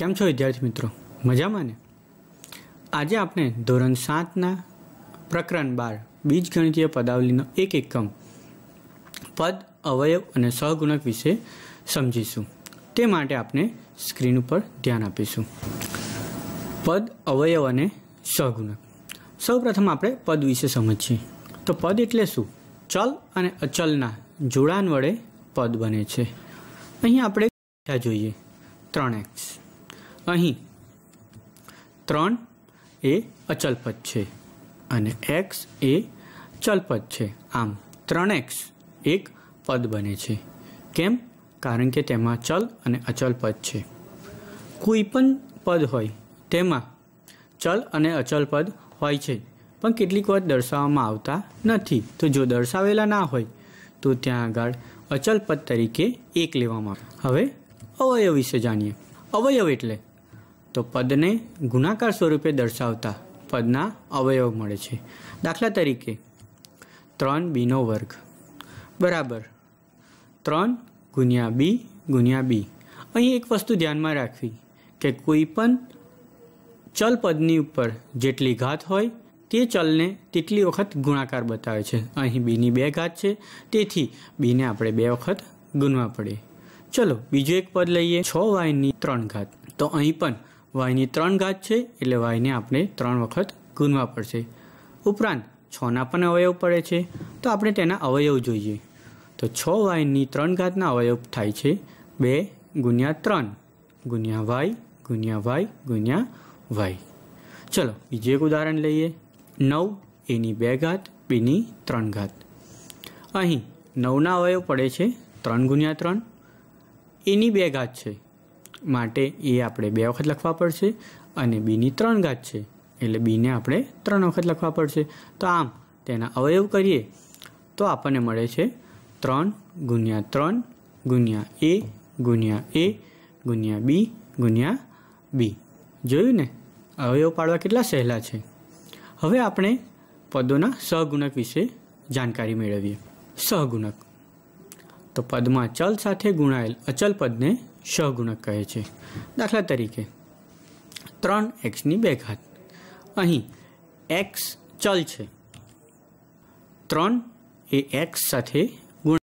કેમ છો વિદ્યાર્થી મિત્રો મજામાં ને આજે આપણે ધોરણ સાતના પ્રકરણ બાર બીજગણિતીય પદાવલીનો એક એકમ પદ અવયવ અને સહગુણક વિશે સમજીશું તે માટે આપણે સ્ક્રીન ઉપર ધ્યાન આપીશું પદ અવયવ અને સહગુણક સૌપ્રથમ આપણે પદ વિશે સમજીએ તો પદ એટલે શું ચલ અને અચલના જોડાણ વડે પદ બને છે અહીં આપણે જોઈએ ત્રણ એક્સ અહીં ત્રણ એ અચલપદ છે અને એક્સ એ ચલપદ છે આમ ત્રણ એક્સ એક પદ બને છે કેમ કારણ કે તેમાં ચલ અને અચલ પદ છે કોઈ પણ પદ હોય તેમાં ચલ અને અચલ પદ હોય છે પણ કેટલીક વાર દર્શાવવામાં આવતા નથી તો જો દર્શાવેલા ના હોય તો ત્યાં આગળ અચલ પદ તરીકે એક લેવામાં આવે હવે અવયવ વિશે જાણીએ અવયવ એટલે તો પદને ગુણાકાર સ્વરૂપે દર્શાવતા પદના અવયવ મળે છે દાખલા તરીકે ત્રણ બીનો વર્ગ બરાબર ત્રણ ગુણ્યા બી ગુણ્યા બી અહીં એક વસ્તુ ધ્યાનમાં રાખવી કે કોઈ પણ ચલ પદની ઉપર જેટલી ઘાત હોય તે ચલને તેટલી વખત ગુણાકાર બતાવે છે અહીં બીની બે ઘાત છે તેથી બીને આપણે બે વખત ગુણવા પડે ચલો બીજું એક પદ લઈએ છ વાયની ત્રણ ઘાત તો અહીં પણ વાયની ત્રણ ઘાત છે એટલે વાયને આપણે ત્રણ વખત ગુણવા પડશે ઉપરાંત છના પણ અવયવ પડે છે તો આપણે તેના અવયવ જોઈએ તો છ વાયની ત્રણ ઘાતના અવયવ થાય છે બે ગુણ્યા ત્રણ ગુણ્યા વાય ગુણ્યા વાય ગુણ્યા વાય ચલો બીજું એક ઉદાહરણ લઈએ નવ એની બે ઘાત બીની ત્રણ ઘાત અહીં નવના અવયવ પડે છે ત્રણ ગુણ્યા ત્રણ એની બે ઘાત છે માટે એ આપણે બે વખત લખવા પડશે અને બીની ત્રણ ઘાત છે એટલે બીને આપણે ત્રણ વખત લખવા પડશે તો આમ તેના અવયવ કરીએ તો આપણને મળે છે ત્રણ ગુણ્યા ત્રણ ગુણ્યા એ ગુણ્યા એ ગુણ્યા બી ગુણ્યા બી જોયું ને અવયવ પાડવા કેટલા સહેલા છે હવે આપણે પદોના સહગુણક વિશે જાણકારી મેળવીએ સહગુણક તો પદમાં ચલ સાથે ગુણાયેલ અચલ પદને સહગુણક કહે છે દાખલા તરીકે ત્રણ એક્સની બે ઘાત અહીં એક્સ ચલ છે ત્રણ એ એક્સ સાથે ગુણ